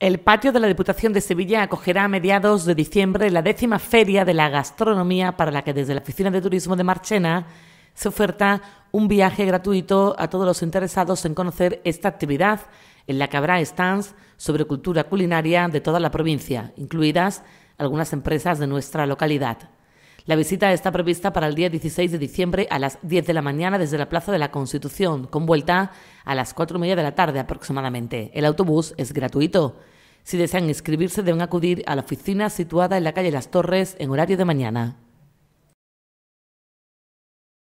El patio de la Diputación de Sevilla acogerá a mediados de diciembre la décima feria de la gastronomía para la que desde la Oficina de Turismo de Marchena se oferta un viaje gratuito a todos los interesados en conocer esta actividad, en la que habrá stands sobre cultura culinaria de toda la provincia, incluidas algunas empresas de nuestra localidad. La visita está prevista para el día 16 de diciembre a las 10 de la mañana desde la Plaza de la Constitución, con vuelta a las 4 y media de la tarde aproximadamente. El autobús es gratuito. Si desean inscribirse deben acudir a la oficina situada en la calle Las Torres en horario de mañana.